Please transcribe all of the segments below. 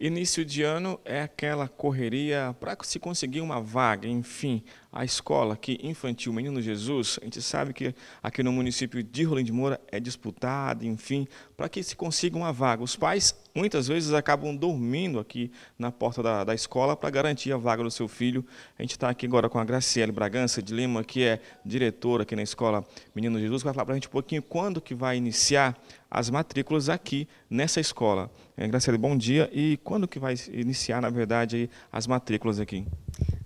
Início de ano é aquela correria para se conseguir uma vaga, enfim, a escola aqui infantil Menino Jesus, a gente sabe que aqui no município de Rolim de Moura é disputada, enfim, para que se consiga uma vaga. Os pais muitas vezes acabam dormindo aqui na porta da, da escola para garantir a vaga do seu filho. A gente está aqui agora com a Graciele Bragança de Lima, que é diretora aqui na escola Menino Jesus, que vai falar para a gente um pouquinho quando que vai iniciar as matrículas aqui nessa escola. É, Graciele, bom dia. E quando que vai iniciar, na verdade, as matrículas aqui?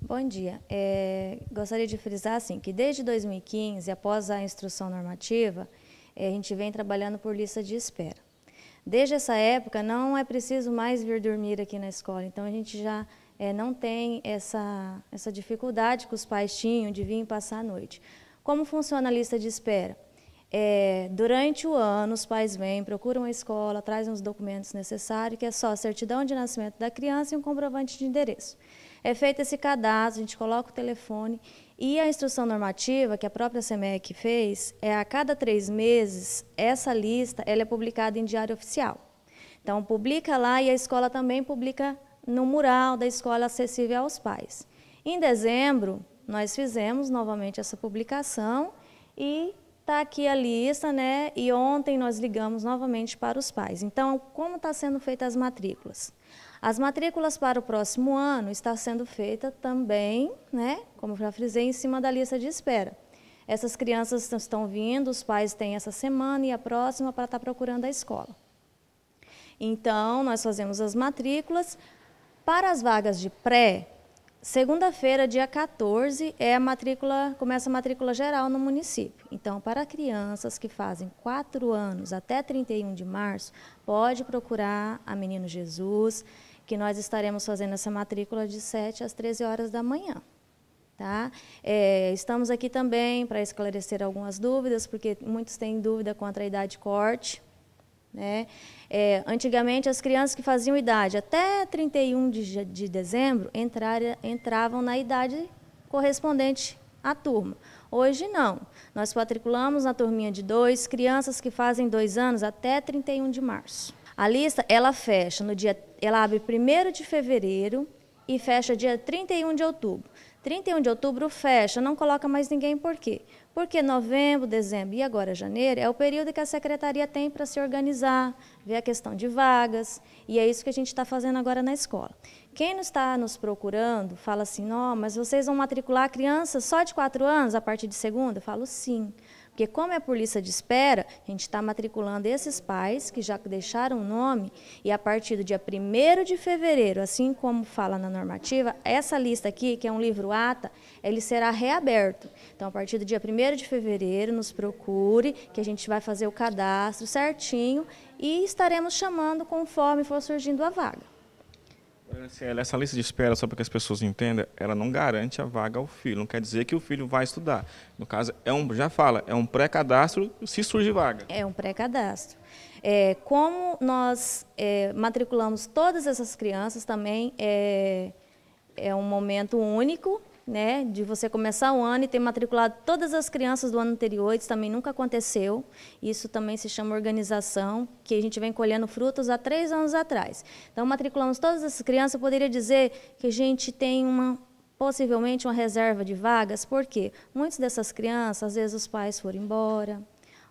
Bom dia. É, gostaria de frisar assim, que desde 2015, após a instrução normativa, é, a gente vem trabalhando por lista de espera. Desde essa época, não é preciso mais vir dormir aqui na escola, então a gente já é, não tem essa, essa dificuldade que os pais tinham de vir passar a noite. Como funciona a lista de espera? É, durante o ano, os pais vêm, procuram a escola, trazem os documentos necessários, que é só a certidão de nascimento da criança e um comprovante de endereço. É feito esse cadastro, a gente coloca o telefone e a instrução normativa que a própria SEMEC fez é a cada três meses essa lista ela é publicada em diário oficial. Então publica lá e a escola também publica no mural da escola acessível aos pais. Em dezembro nós fizemos novamente essa publicação e Está aqui a lista, né? E ontem nós ligamos novamente para os pais. Então, como está sendo feita as matrículas? As matrículas para o próximo ano está sendo feita também, né? Como já frisei, em cima da lista de espera. Essas crianças estão vindo, os pais têm essa semana e a próxima para estar tá procurando a escola. Então, nós fazemos as matrículas. Para as vagas de pré, Segunda-feira, dia 14, é a matrícula, começa a matrícula geral no município. Então, para crianças que fazem 4 anos até 31 de março, pode procurar a Menino Jesus, que nós estaremos fazendo essa matrícula de 7 às 13 horas da manhã. Tá? É, estamos aqui também para esclarecer algumas dúvidas, porque muitos têm dúvida contra a idade corte, né? É, antigamente, as crianças que faziam idade até 31 de, de dezembro entrar, entravam na idade correspondente à turma. Hoje, não. Nós matriculamos na turminha de dois crianças que fazem dois anos até 31 de março. A lista, ela fecha no dia, ela abre 1 de fevereiro e fecha dia 31 de outubro. 31 de outubro fecha, não coloca mais ninguém, por quê? Porque novembro, dezembro e agora janeiro é o período que a secretaria tem para se organizar, ver a questão de vagas, e é isso que a gente está fazendo agora na escola. Quem não está nos procurando fala assim, não, mas vocês vão matricular crianças só de 4 anos a partir de segunda? Eu falo sim. Porque como é por lista de espera, a gente está matriculando esses pais que já deixaram o nome e a partir do dia 1 de fevereiro, assim como fala na normativa, essa lista aqui, que é um livro ATA, ele será reaberto. Então, a partir do dia 1 de fevereiro, nos procure, que a gente vai fazer o cadastro certinho e estaremos chamando conforme for surgindo a vaga. Assim, essa lista de espera, só para que as pessoas entendam, ela não garante a vaga ao filho. Não quer dizer que o filho vai estudar. No caso, é um, já fala, é um pré-cadastro se surge vaga. É um pré-cadastro. É, como nós é, matriculamos todas essas crianças também, é, é um momento único né, de você começar o ano e ter matriculado todas as crianças do ano anterior, isso também nunca aconteceu. Isso também se chama organização, que a gente vem colhendo frutos há três anos atrás. Então, matriculamos todas as crianças, eu poderia dizer que a gente tem uma possivelmente uma reserva de vagas, porque muitas dessas crianças, às vezes os pais foram embora,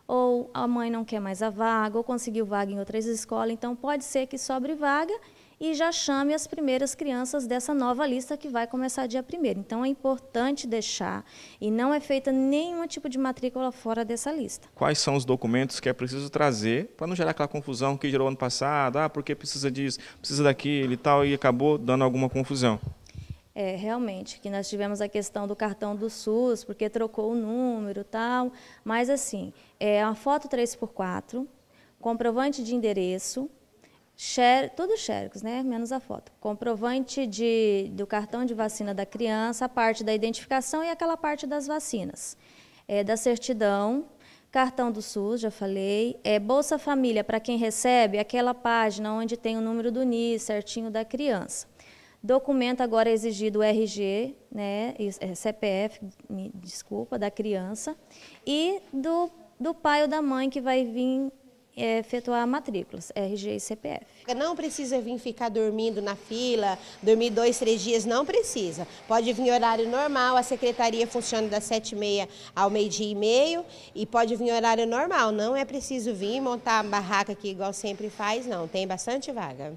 ou a mãe não quer mais a vaga, ou conseguiu vaga em outras escolas, então pode ser que sobre vaga e já chame as primeiras crianças dessa nova lista que vai começar dia 1 Então é importante deixar e não é feita nenhum tipo de matrícula fora dessa lista. Quais são os documentos que é preciso trazer para não gerar aquela confusão que gerou ano passado? Ah, porque precisa disso, precisa daquilo e tal, e acabou dando alguma confusão. É, realmente, que nós tivemos a questão do cartão do SUS, porque trocou o número tal, mas assim, é uma foto 3x4, comprovante de endereço, tudo xéricos, né? menos a foto. Comprovante de, do cartão de vacina da criança, a parte da identificação e aquela parte das vacinas. É, da certidão, cartão do SUS, já falei. É, Bolsa Família, para quem recebe, aquela página onde tem o número do NIS certinho da criança. Documento agora exigido RG, né, é CPF, me desculpa, da criança, e do, do pai ou da mãe que vai vir é, efetuar matrículas, RG e CPF. Não precisa vir ficar dormindo na fila, dormir dois, três dias, não precisa. Pode vir em horário normal, a secretaria funciona das sete e meia ao meio-dia e meio e pode vir em horário normal. Não é preciso vir montar a barraca aqui igual sempre faz, não. Tem bastante vaga.